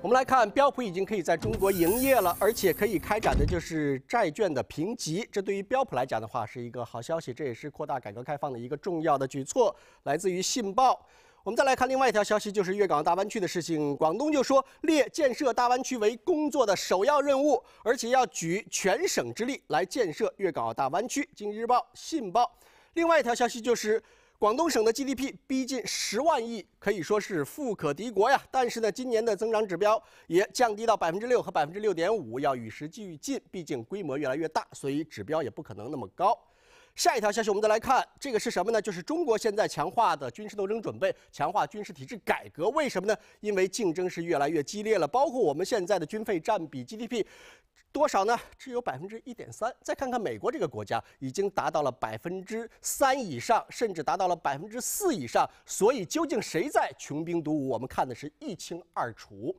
我们来看，标普已经可以在中国营业了，而且可以开展的就是债券的评级。这对于标普来讲的话是一个好消息，这也是扩大改革开放的一个重要的举措。来自于信报。我们再来看另外一条消息，就是粤港澳大湾区的事情。广东就说，列建设大湾区为工作的首要任务，而且要举全省之力来建设粤港澳大湾区。今日报、信报。另外一条消息就是。广东省的 GDP 逼近十万亿，可以说是富可敌国呀。但是呢，今年的增长指标也降低到百分之六和百分之六点五，要与时俱进。毕竟规模越来越大，所以指标也不可能那么高。下一条消息，我们再来看，这个是什么呢？就是中国现在强化的军事斗争准备，强化军事体制改革。为什么呢？因为竞争是越来越激烈了，包括我们现在的军费占比 GDP。多少呢？只有百分之一点三。再看看美国这个国家，已经达到了百分之三以上，甚至达到了百分之四以上。所以，究竟谁在穷兵黩武，我们看的是一清二楚。